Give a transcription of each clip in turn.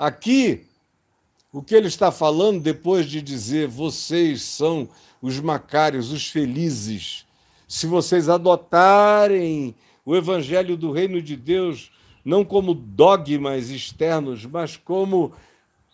Aqui, o que ele está falando depois de dizer: vocês são os macários, os felizes, se vocês adotarem o evangelho do reino de Deus, não como dogmas externos, mas como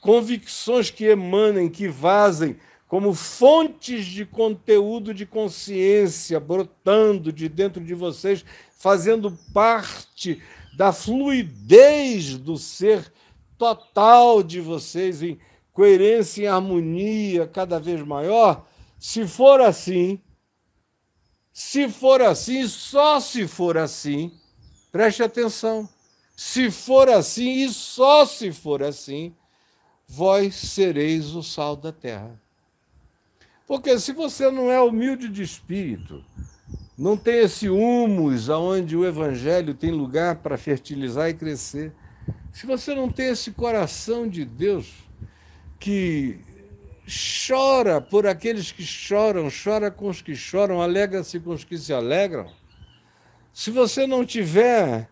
convicções que emanem, que vazem, como fontes de conteúdo de consciência brotando de dentro de vocês, fazendo parte da fluidez do ser total de vocês em coerência e harmonia cada vez maior. Se for assim, se for assim, só se for assim, preste atenção. Se for assim e só se for assim, vós sereis o sal da terra. Porque se você não é humilde de espírito, não tem esse humus aonde o evangelho tem lugar para fertilizar e crescer, se você não tem esse coração de Deus que chora por aqueles que choram, chora com os que choram, alegra-se com os que se alegram, se você não tiver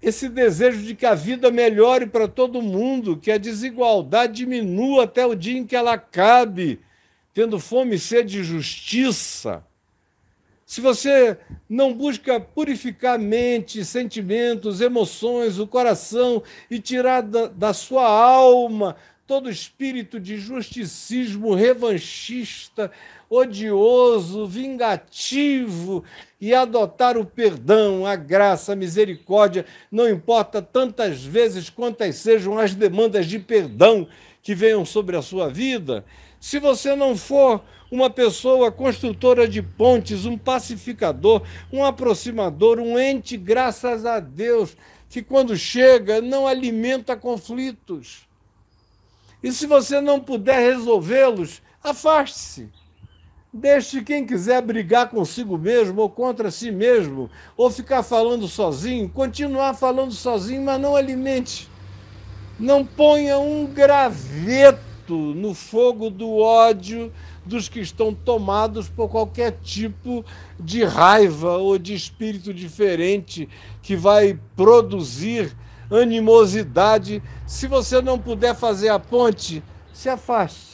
esse desejo de que a vida melhore para todo mundo, que a desigualdade diminua até o dia em que ela acabe, tendo fome e sede de justiça, se você não busca purificar mente, sentimentos, emoções, o coração e tirar da, da sua alma todo espírito de justicismo revanchista, odioso, vingativo e adotar o perdão, a graça, a misericórdia, não importa tantas vezes quantas sejam as demandas de perdão que venham sobre a sua vida, se você não for uma pessoa construtora de pontes, um pacificador, um aproximador, um ente, graças a Deus, que quando chega não alimenta conflitos. E se você não puder resolvê-los, afaste-se. Deixe quem quiser brigar consigo mesmo ou contra si mesmo, ou ficar falando sozinho, continuar falando sozinho, mas não alimente. Não ponha um graveto morto no fogo do ódio dos que estão tomados por qualquer tipo de raiva ou de espírito diferente que vai produzir animosidade. Se você não puder fazer a ponte, se afaste.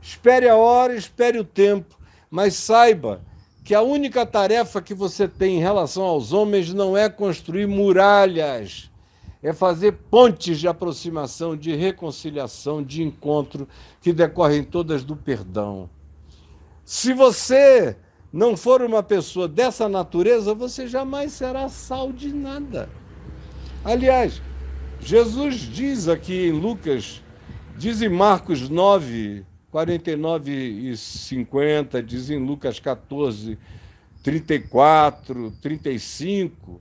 Espere a hora, espere o tempo, mas saiba que a única tarefa que você tem em relação aos homens não é construir muralhas é fazer pontes de aproximação, de reconciliação, de encontro, que decorrem todas do perdão. Se você não for uma pessoa dessa natureza, você jamais será sal de nada. Aliás, Jesus diz aqui em Lucas, diz em Marcos 9, 49 e 50, diz em Lucas 14, 34, 35,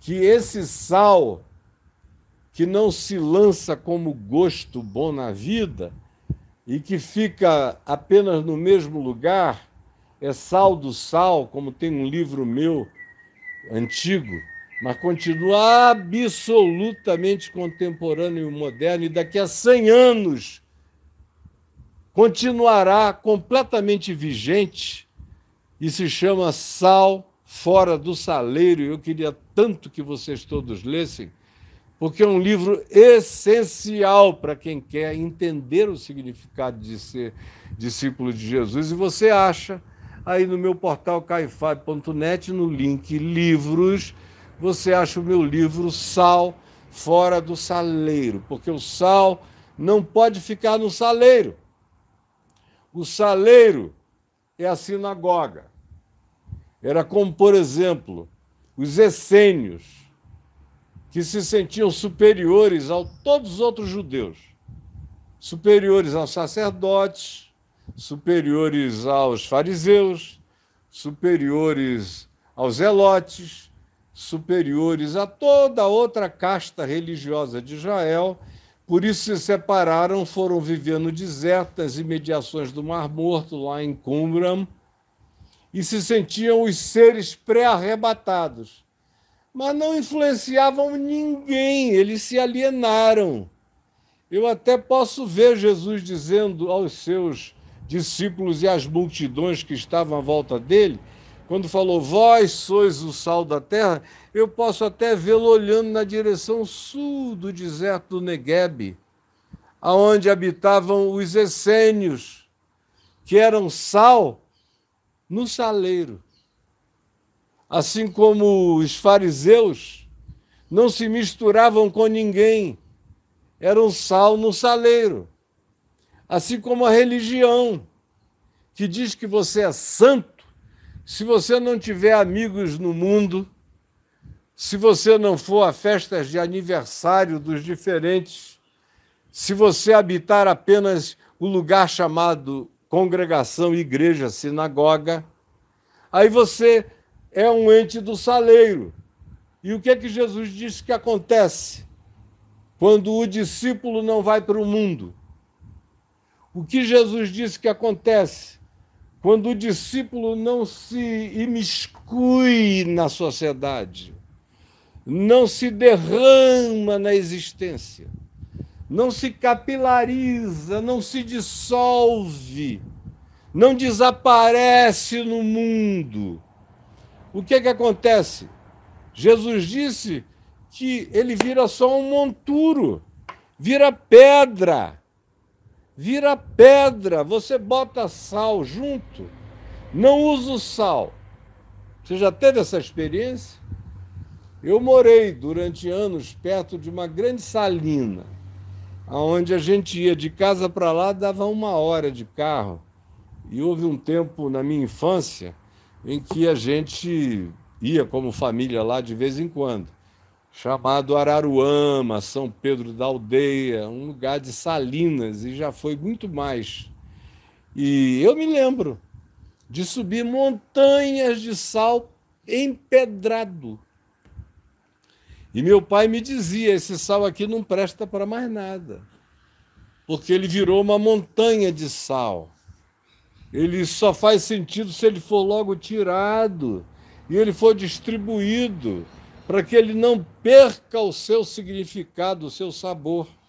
que esse sal que não se lança como gosto bom na vida e que fica apenas no mesmo lugar, é sal do sal, como tem um livro meu antigo, mas continua absolutamente contemporâneo e moderno, e daqui a 100 anos continuará completamente vigente e se chama Sal Fora do Saleiro. Eu queria tanto que vocês todos lessem, porque é um livro essencial para quem quer entender o significado de ser discípulo de Jesus. E você acha aí no meu portal caifab.net, no link livros, você acha o meu livro Sal fora do saleiro, porque o sal não pode ficar no saleiro. O saleiro é a sinagoga. Era como, por exemplo, os essênios que se sentiam superiores a todos os outros judeus, superiores aos sacerdotes, superiores aos fariseus, superiores aos zelotes, superiores a toda outra casta religiosa de Israel. Por isso se separaram, foram vivendo de deserto, as imediações do Mar Morto, lá em Cumbram, e se sentiam os seres pré-arrebatados mas não influenciavam ninguém, eles se alienaram. Eu até posso ver Jesus dizendo aos seus discípulos e às multidões que estavam à volta dele, quando falou, vós sois o sal da terra, eu posso até vê-lo olhando na direção sul do deserto do Negueb, aonde habitavam os essênios, que eram sal no saleiro assim como os fariseus, não se misturavam com ninguém, eram sal no saleiro. Assim como a religião, que diz que você é santo, se você não tiver amigos no mundo, se você não for a festas de aniversário dos diferentes, se você habitar apenas o lugar chamado congregação, igreja, sinagoga, aí você é um ente do saleiro. E o que é que Jesus disse que acontece quando o discípulo não vai para o mundo? O que Jesus disse que acontece quando o discípulo não se imiscui na sociedade, não se derrama na existência, não se capilariza, não se dissolve, não desaparece no mundo o que é que acontece? Jesus disse que ele vira só um monturo, vira pedra. Vira pedra, você bota sal junto, não usa o sal. Você já teve essa experiência? Eu morei durante anos perto de uma grande salina, aonde a gente ia de casa para lá, dava uma hora de carro. E houve um tempo na minha infância em que a gente ia como família lá de vez em quando, chamado Araruama, São Pedro da Aldeia, um lugar de salinas e já foi muito mais. E eu me lembro de subir montanhas de sal empedrado. E meu pai me dizia: esse sal aqui não presta para mais nada, porque ele virou uma montanha de sal. Ele só faz sentido se ele for logo tirado e ele for distribuído, para que ele não perca o seu significado, o seu sabor.